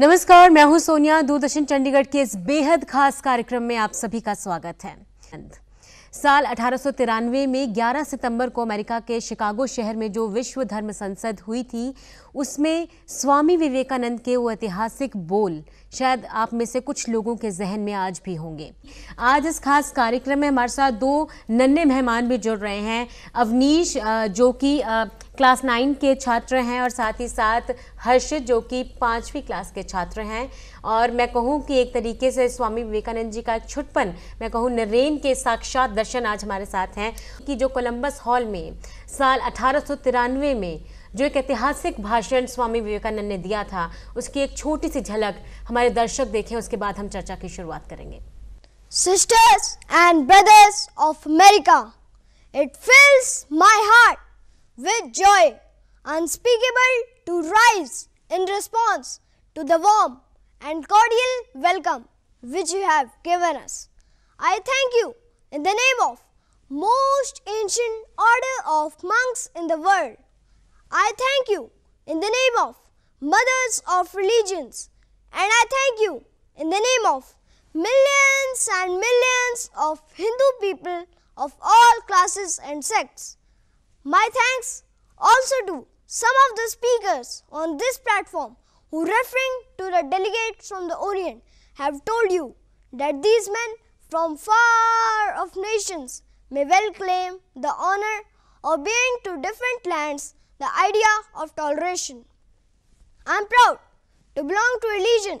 नमस्कार मैं हूं सोनिया दूरदर्शन चंडीगढ़ के इस बेहद खास कार्यक्रम में आप सभी का स्वागत है साल अठारह में 11 सितंबर को अमेरिका के शिकागो शहर में जो विश्व धर्म संसद हुई थी उसमें स्वामी विवेकानंद के वो ऐतिहासिक बोल शायद आप में से कुछ लोगों के जहन में आज भी होंगे आज इस खास कार्यक्रम में हमारे साथ दो नन्हे मेहमान भी जुड़ रहे हैं अवनीश जो कि क्लास नाइन के छात्र हैं और साथ ही साथ हर्षित जो कि पाँचवीं क्लास के छात्र हैं और मैं कहूँ कि एक तरीके से स्वामी विवेकानंद जी का एक छुटपन मैं कहूँ नरेन के साक्षात दर्शन आज हमारे साथ हैं कि जो कोलंबस हॉल में साल अठारह में जो एक ऐतिहासिक भाषण स्वामी विवेकानंद ने दिया था उसकी एक छोटी सी झलक हमारे दर्शक देखें उसके बाद हम चर्चा की शुरुआत करेंगे sisters and brothers of America it fills my heart with joy unspeakable to rise in response to the and cordial welcome which you have given us I thank you in the name of most ancient order of monks in the world I thank you in the name of mothers of religions and I thank you in the name of millions and millions of Hindu people of all classes and sects. My thanks also to some of the speakers on this platform who referring to the delegates from the Orient have told you that these men from far off nations may well claim the honor of being to different lands the idea of toleration. I am proud to belong to a religion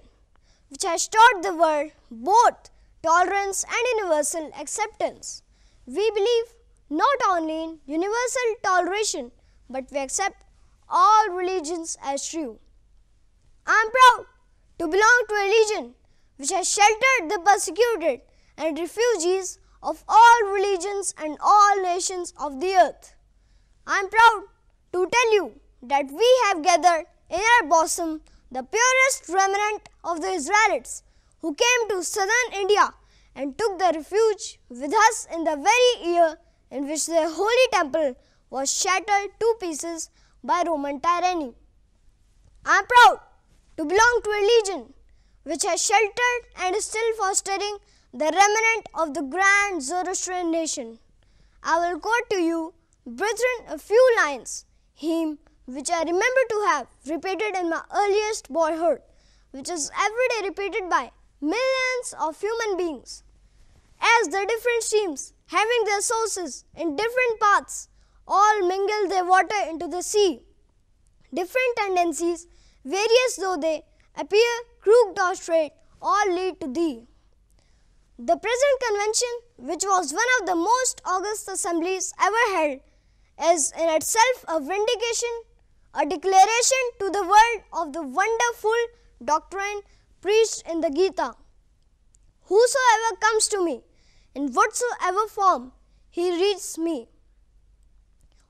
which has taught the world both tolerance and universal acceptance. We believe not only in universal toleration, but we accept all religions as true. I am proud to belong to a religion which has sheltered the persecuted and refugees of all religions and all nations of the earth. I am proud to tell you that we have gathered in our bosom the purest remnant of the Israelites who came to southern India and took their refuge with us in the very year in which their holy temple was shattered to pieces by Roman tyranny. I am proud to belong to a legion which has sheltered and is still fostering the remnant of the grand Zoroastrian nation. I will quote to you, brethren, a few lines hymn which I remember to have repeated in my earliest boyhood, which is every day repeated by millions of human beings. As the different streams, having their sources in different paths, all mingle their water into the sea. Different tendencies, various though they appear, crooked or straight, all lead to thee. The present convention, which was one of the most august assemblies ever held, is in itself a vindication, a declaration to the world of the wonderful doctrine preached in the Gita. Whosoever comes to me, in whatsoever form, he reads me.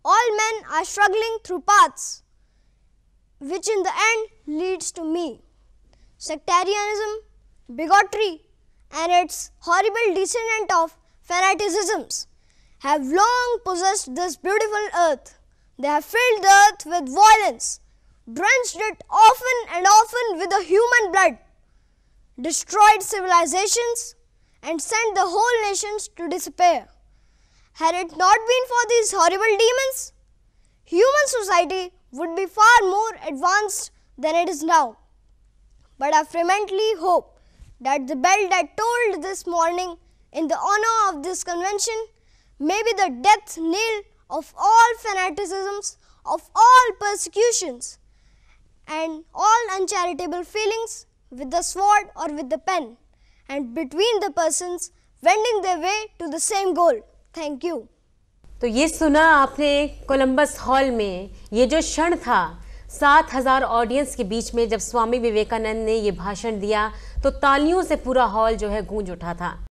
All men are struggling through paths, which in the end leads to me. Sectarianism, bigotry, and its horrible descendant of fanaticisms have long possessed this beautiful earth. They have filled the earth with violence, drenched it often and often with the human blood, destroyed civilizations, and sent the whole nations to despair. Had it not been for these horrible demons, human society would be far more advanced than it is now. But I fervently hope that the bell that tolled this morning in the honor of this convention may be the death knell of all fanaticisms, of all persecutions and all uncharitable feelings with the sword or with the pen and between the persons wending their way to the same goal. Thank you. तो ये सुना आपने Columbus hall में ये जो क्षण था सात हजार ऑडियंस के बीच में जब स्वामी विवेकानंद ने ये भाषण दिया तो तालियों से पूरा हॉल जो है गूंज उठा था